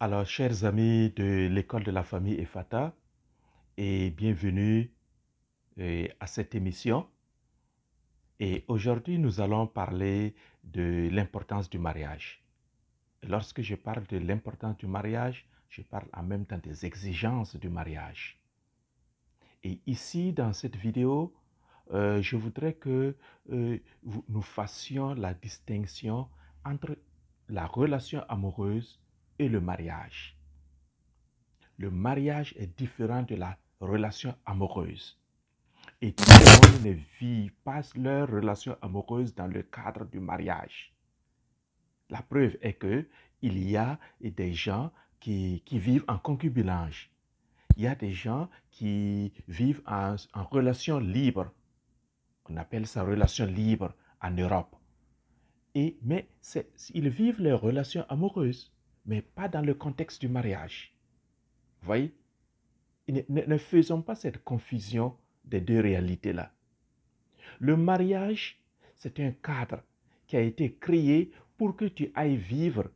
Alors, chers amis de l'école de la famille EFATA, et bienvenue euh, à cette émission. Et aujourd'hui, nous allons parler de l'importance du mariage. lorsque je parle de l'importance du mariage, je parle en même temps des exigences du mariage. Et ici, dans cette vidéo, euh, je voudrais que euh, nous fassions la distinction entre la relation amoureuse et le mariage. Le mariage est différent de la relation amoureuse. Et tout le monde ne vit pas leur relation amoureuse dans le cadre du mariage. La preuve est que il y a des gens qui, vivent en concubinage. Il y a des gens qui vivent en, relation libre. On appelle ça relation libre en Europe. Et, mais ils vivent leurs relations amoureuses mais pas dans le contexte du mariage. voyez ne, faisons pas cette confusion des deux réalités-là. Le mariage, c'est un cadre qui a été créé pour que tu ailles vivre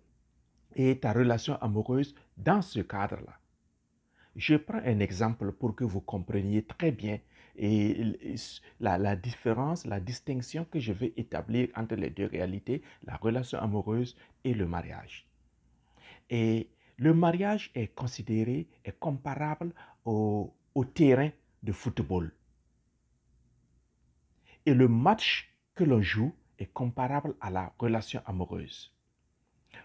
et ta relation amoureuse dans ce cadre-là. Je prends un exemple pour que vous compreniez très bien et la, la, différence, la distinction que je vais établir entre les deux réalités, la relation amoureuse et le mariage. Et le mariage est considéré, et comparable au terrain de football. Et le match que l'on joue est comparable à la relation amoureuse.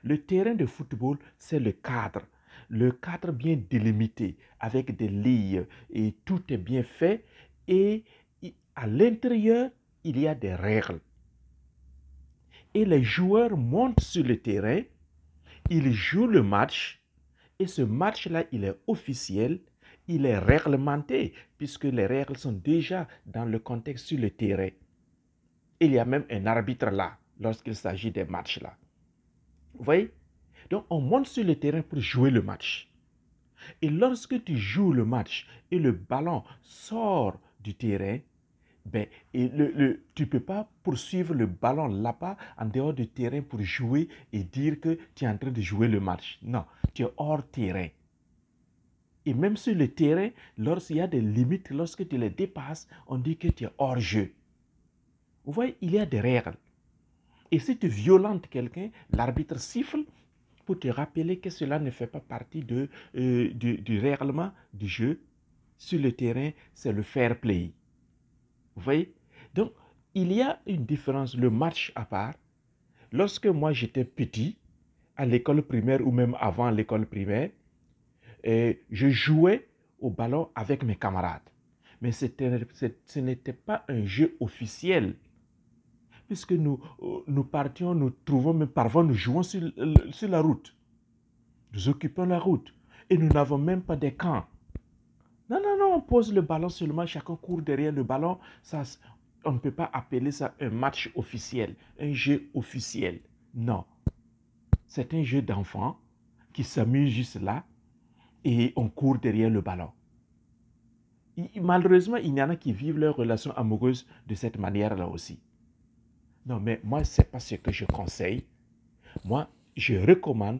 Le terrain de football, c'est le cadre. Le cadre bien délimité, avec des lignes, et tout est bien fait. Et à l'intérieur, il y a des règles. Et les joueurs montent sur le terrain il joue le match et ce match-là, il est officiel, il est réglementé, puisque les règles sont déjà dans le contexte sur le terrain. Il y a même un arbitre là, lorsqu'il s'agit des matchs-là. Vous voyez Donc on monte sur le terrain pour jouer le match. Et lorsque tu joues le match et le ballon sort du terrain, ben, et le, tu ne peux pas poursuivre le ballon là-bas, en dehors du terrain, pour jouer et dire que tu es en train de jouer le match. Non, tu es hors terrain. Et même sur le terrain, lorsqu'il y a des limites, lorsque tu les dépasses, on dit que tu es hors jeu. Vous voyez, il y a des règles. Et si tu violentes quelqu'un, l'arbitre siffle pour te rappeler que cela ne fait pas partie de, euh, du règlement du jeu. Sur le terrain, c'est le fair play. Vous voyez Donc, il y a une différence, le marche à part. Lorsque moi j'étais petit, à l'école primaire ou même avant l'école primaire, et je jouais au ballon avec mes camarades. Mais ce n'était pas un jeu officiel. Puisque nous, euh, nous partions, nous trouvons, mais parfois nous jouons sur, euh, sur la route. Nous occupons la route. Et nous n'avons même pas de camps. Non, non, non, on pose le ballon seulement, chacun court derrière le ballon. Ça, on ne peut pas appeler ça un match officiel, un jeu officiel. Non. C'est un jeu d'enfant qui s'amuse juste là et on court derrière le ballon. malheureusement, il y en a qui vivent leur relation amoureuse de cette manière-là aussi. Non, mais moi, ce n'est pas ce que je conseille. Moi, je recommande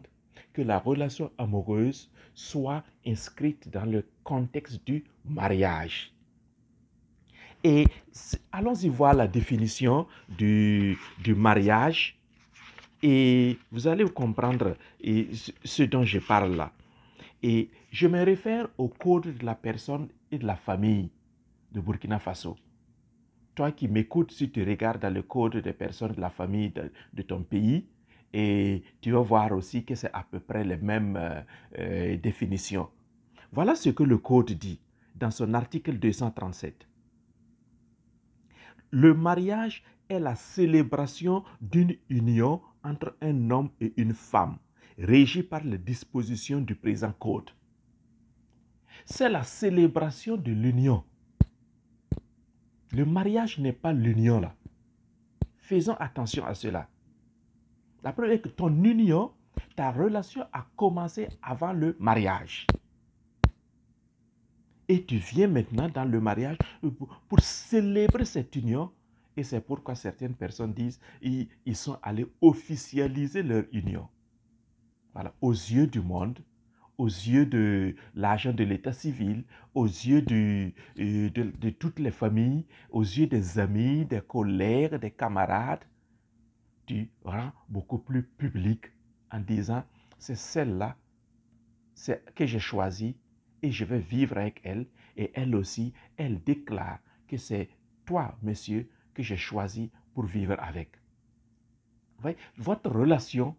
que la relation amoureuse soit inscrite dans le contexte du mariage. Et allons-y voir la définition du, du, mariage. Et vous allez comprendre et ce dont je parle là. Et je me réfère au code de la personne et de la famille de Burkina Faso. Toi qui m'écoutes, si tu regardes dans le code des personnes de la famille de ton pays, et tu vas voir aussi que c'est à peu près les mêmes euh, euh, définitions. Voilà ce que le Code dit dans son article 237. Le mariage est la célébration d'une union entre un homme et une femme, régie par les dispositions du présent Code. C'est la célébration de l'union. Le mariage n'est pas l'union là. Faisons attention à cela. La preuve est que ton union, ta relation a commencé avant le mariage. Et tu viens maintenant dans le mariage pour, célébrer cette union. Et c'est pourquoi certaines personnes disent ils, sont allés officialiser leur union. Voilà, aux yeux du monde, aux yeux de l'agent de l'état civil, aux yeux euh, de toutes les familles, aux yeux des amis, des collègues, des camarades tu rends beaucoup plus public en disant, c'est celle-là que j'ai choisie et je vais vivre avec elle. Et elle aussi, elle déclare que c'est toi, monsieur, que j'ai choisi pour vivre avec. Votre relation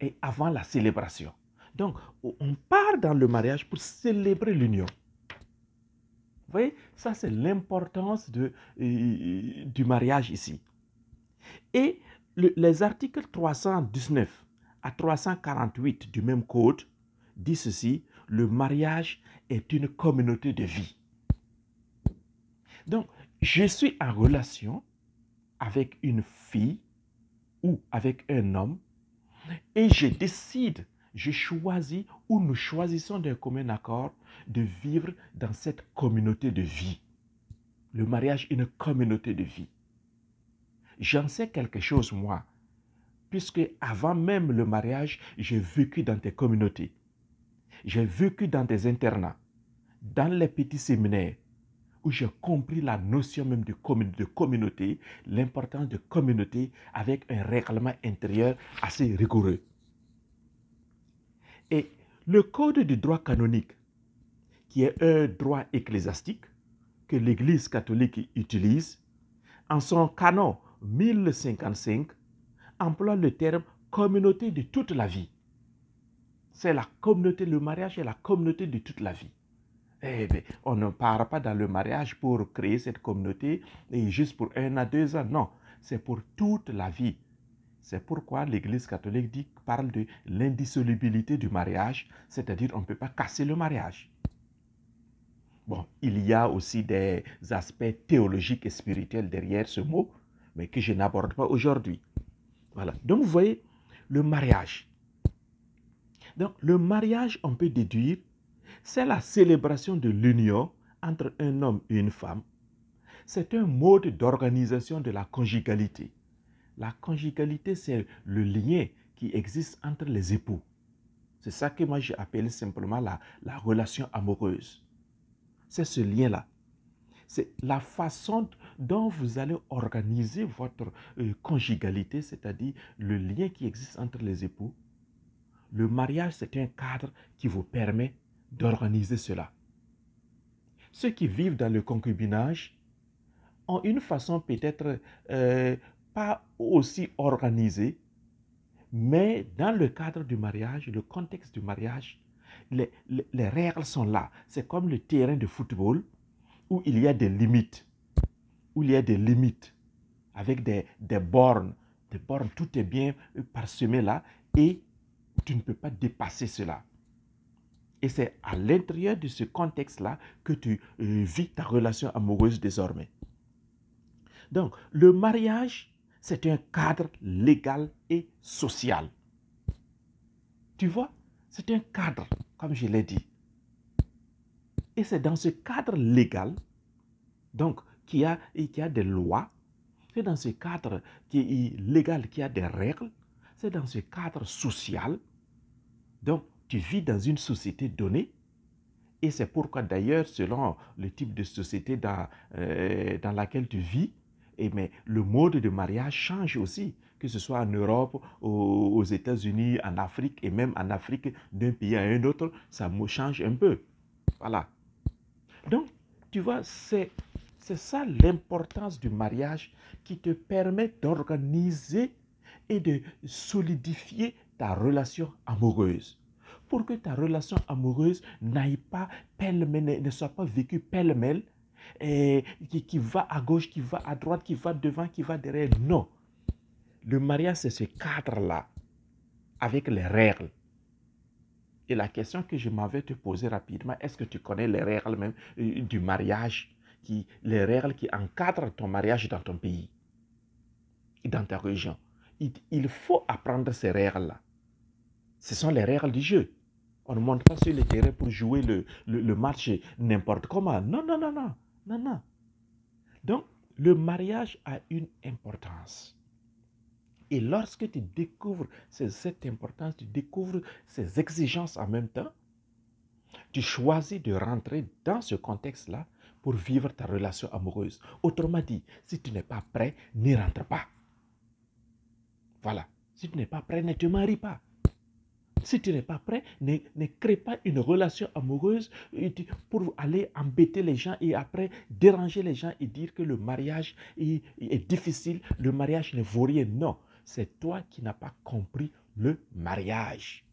est avant la célébration. Donc, on part dans le mariage pour célébrer l'union. Vous voyez, ça c'est l'importance de, euh, du mariage ici. Et les articles 319 à 348 du même code disent ceci, le mariage est une communauté de vie. Donc, je suis en relation avec une fille ou avec un homme et je décide, je choisis ou nous choisissons d'un commun accord de vivre dans cette communauté de vie. Le mariage est une communauté de vie. J'en sais quelque chose, moi, puisque avant même le mariage, j'ai vécu dans tes communautés. J'ai vécu dans des internats, dans les petits séminaires, où j'ai compris la notion même de, communauté, l'importance de communauté avec un règlement intérieur assez rigoureux. Et le code du droit canonique, qui est un droit ecclésiastique que l'Église catholique utilise, en son canon 1055 emploie le terme communauté de toute la vie. C'est la communauté, le mariage est la communauté de toute la vie. Eh ben, on ne part pas dans le mariage pour créer cette communauté et juste pour un à deux ans. Non, c'est pour toute la vie. C'est pourquoi l'Église catholique dit, parle de l'indissolubilité du mariage, c'est-à-dire on ne peut pas casser le mariage. Bon, il y a aussi des aspects théologiques et spirituels derrière ce mot, mais que je n'aborde pas aujourd'hui. Voilà. Donc, vous voyez, le mariage. Donc, le mariage, on peut déduire, c'est la célébration de l'union entre un homme et une femme. C'est un mode d'organisation de la conjugalité. La conjugalité, c'est le lien qui existe entre les époux. C'est ça que moi j'appelle simplement la, la relation amoureuse. C'est ce lien-là. C'est la façon dont vous allez organiser votre euh, conjugalité, c'est-à-dire le lien qui existe entre les époux. Le mariage, c'est un cadre qui vous permet d'organiser cela. Ceux qui vivent dans le concubinage ont une façon peut-être euh, pas aussi organisée, mais dans le cadre du mariage, le contexte du mariage, les règles sont là. C'est comme le terrain de football où il y a des limites où il y a des limites, avec des, des bornes. Des bornes, tout est bien euh, parsemé là et tu ne peux pas dépasser cela. Et c'est à l'intérieur de ce contexte-là que tu euh, vis ta relation amoureuse désormais. Donc, le mariage, c'est un cadre légal et social. Tu vois, c'est un cadre, comme je l'ai dit. Et c'est dans ce cadre légal, donc qui a, qui a des lois, c'est dans ce cadre qui est légal qui a des règles, c'est dans ce cadre social. Donc, tu vis dans une société donnée, et c'est pourquoi d'ailleurs, selon le type de société dans, euh, dans laquelle tu vis, et eh mais le mode de mariage change aussi, que ce soit en Europe, aux États-Unis, en Afrique et même en Afrique d'un pays à un autre, ça change un peu. Voilà. Donc, tu vois, c'est c'est ça l'importance du mariage qui te permet d'organiser et de solidifier ta relation amoureuse. Pour que ta relation amoureuse n'aille pas pêle ne soit pas vécue pêle-mêle, et qui, va à gauche, qui va à droite, qui va devant, qui va derrière. Non. Le mariage, c'est ce cadre-là, avec les règles. Et la question que je m'avais te poser rapidement, est-ce que tu connais les règles même euh, du mariage les règles qui encadrent ton mariage dans ton pays, et dans ta région. Il, faut apprendre ces règles-là. Ce sont les règles du jeu. On ne monte pas sur le terrain pour jouer le, le, le match n'importe comment. Non, non, non, non, non, non. Donc, le mariage a une importance. Et lorsque tu découvres cette importance, tu découvres ces exigences en même temps, tu choisis de rentrer dans ce contexte-là pour vivre ta relation amoureuse. Autrement dit, si tu n'es pas prêt, n'y rentre pas. Voilà. Si tu n'es pas prêt, ne te marie pas. Si tu n'es pas prêt, ne, crée pas une relation amoureuse pour aller embêter les gens et après déranger les gens et dire que le mariage est, est difficile, le mariage ne vaut rien. Non, c'est toi qui n'as pas compris le mariage.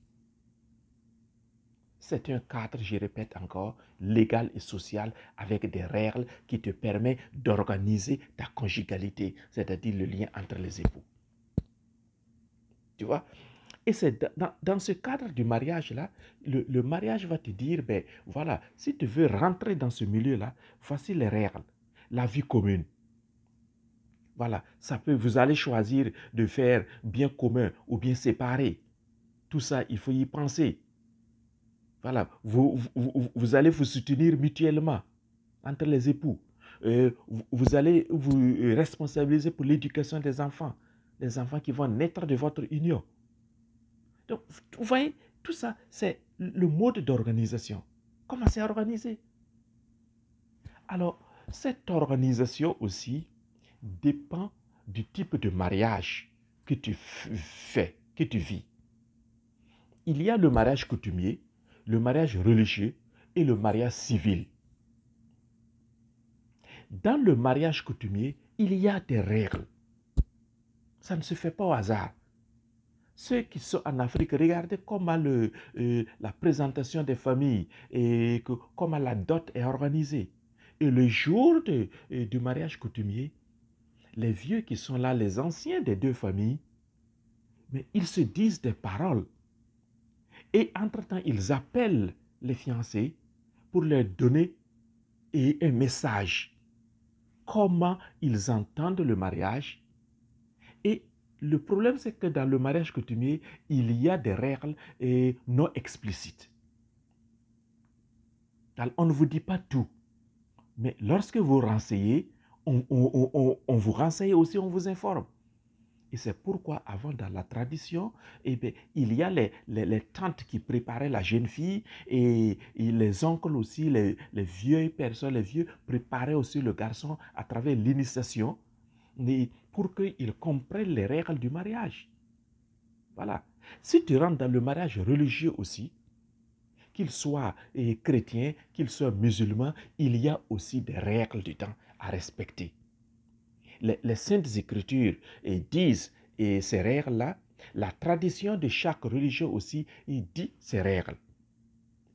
C'est un cadre, je répète encore, légal et social avec des règles qui te permettent d'organiser ta conjugalité, c'est-à-dire le lien entre les époux. Tu vois Et c'est dans, ce cadre du mariage-là, le, mariage va te dire, ben voilà, si tu veux rentrer dans ce milieu-là, voici les règles, la vie commune. Voilà, ça peut, vous allez choisir de faire bien commun ou bien séparé. Tout ça, il faut y penser. Voilà, vous, vous, allez vous soutenir mutuellement entre les époux. Euh, vous, vous allez vous responsabiliser pour l'éducation des enfants, des enfants qui vont naître de votre union. Donc, vous voyez, tout ça, c'est le mode d'organisation. Comment c'est organisé Alors, cette organisation aussi dépend du type de mariage que tu fais, que tu vis. Il y a le mariage coutumier le mariage religieux et le mariage civil. Dans le mariage coutumier, il y a des règles. Ça ne se fait pas au hasard. Ceux qui sont en Afrique, regardez comment euh, la présentation des familles et comment la dot est organisée. Et le jour euh, du mariage coutumier, les vieux qui sont là, les anciens des deux familles, mais ils se disent des paroles et entre-temps, ils appellent les fiancés pour leur donner un message. Comment ils entendent le mariage. Et le problème, c'est que dans le mariage coutumier, il y a des règles et non explicites. on ne vous dit pas tout. Mais lorsque vous renseignez, on vous renseigne aussi, on vous informe. Et c'est pourquoi avant dans la tradition, et eh il y a les, les, tantes qui préparaient la jeune fille et, les oncles aussi, les, les, vieilles personnes, les vieux préparaient aussi le garçon à travers l'initiation pour qu'il comprenne les règles du mariage. Voilà. Si tu rentres dans le mariage religieux aussi, qu'il soit eh, chrétien, qu'il soit musulman, il y a aussi des règles du temps à respecter les, saintes écritures et disent et ces règles-là, la tradition de chaque religion aussi, il dit ces règles.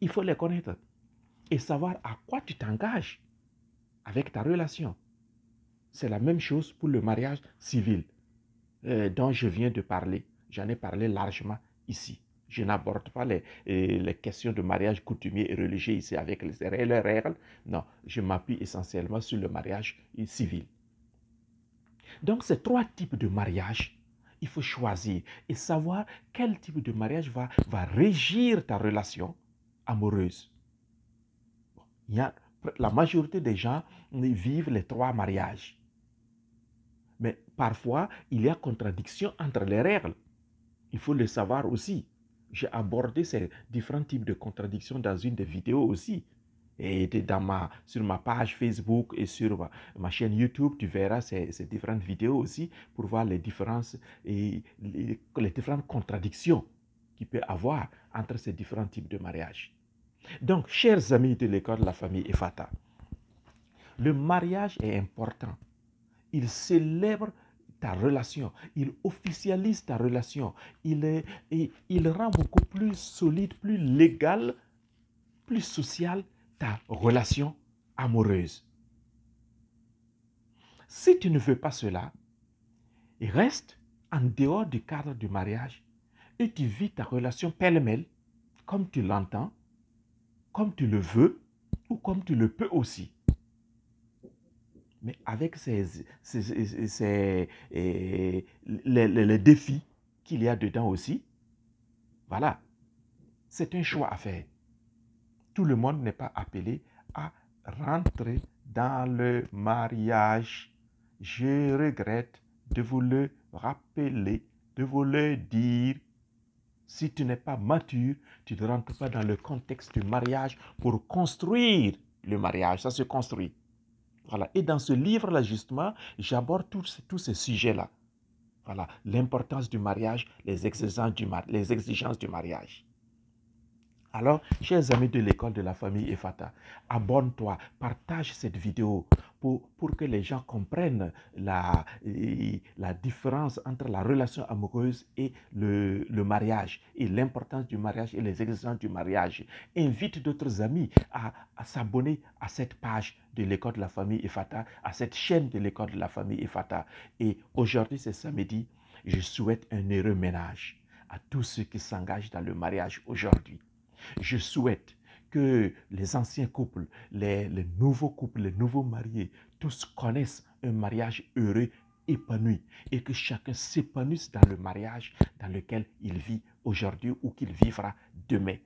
Il faut les connaître et savoir à quoi tu t'engages avec ta relation. C'est la même chose pour le mariage civil euh, dont je viens de parler. J'en ai parlé largement ici. Je n'aborde pas les, euh, les, questions de mariage coutumier et religieux ici avec les règles. Non, je m'appuie essentiellement sur le mariage civil. Donc ces trois types de mariage, il faut choisir et savoir quel type de mariage va, régir ta relation amoureuse. la majorité des gens vivent les trois mariages. Mais parfois, il y a contradiction entre les règles. Il faut le savoir aussi. J'ai abordé ces différents types de contradictions dans une des vidéos aussi. Et dans ma, sur ma page Facebook et sur ma, chaîne YouTube, tu verras ces, différentes vidéos aussi pour voir les différences et les, différentes contradictions qu'il peut avoir entre ces différents types de mariages. Donc, chers amis de l'école de la famille Efata, le mariage est important. Il célèbre ta relation, il officialise ta relation, il, est, il, il rend beaucoup plus solide, plus légal, plus social ta relation amoureuse. Si tu ne veux pas cela, reste en dehors du cadre du mariage et tu vis ta relation pêle-mêle, comme tu l'entends, comme tu le veux ou comme tu le peux aussi. Mais avec ces, eh, les défis qu'il y a dedans aussi, voilà, c'est un choix à faire tout le monde n'est pas appelé à rentrer dans le mariage. Je regrette de vous le rappeler, de vous le dire. Si tu n'es pas mature, tu ne rentres pas dans le contexte du mariage pour construire le mariage. Ça se construit. Voilà. Et dans ce livre-là, justement, j'aborde tous, ces sujets-là. Voilà. L'importance du mariage, les exigences du mariage. Alors, chers amis de l'école de la famille EFATA, abonne-toi, partage cette vidéo pour, pour que les gens comprennent la, la différence entre la relation amoureuse et le, mariage, et l'importance du mariage et les exigences du mariage. Invite d'autres amis à, à s'abonner à cette page de l'école de la famille EFATA, à cette chaîne de l'école de la famille EFATA. Et aujourd'hui, c'est samedi, je souhaite un heureux ménage à tous ceux qui s'engagent dans le mariage aujourd'hui. Je souhaite que les anciens couples, les, nouveaux couples, les nouveaux mariés, tous connaissent un mariage heureux, épanoui, et que chacun s'épanouisse dans le mariage dans lequel il vit aujourd'hui ou qu'il vivra demain.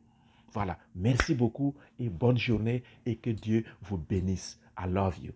Voilà, merci beaucoup et bonne journée et que Dieu vous bénisse. I love you.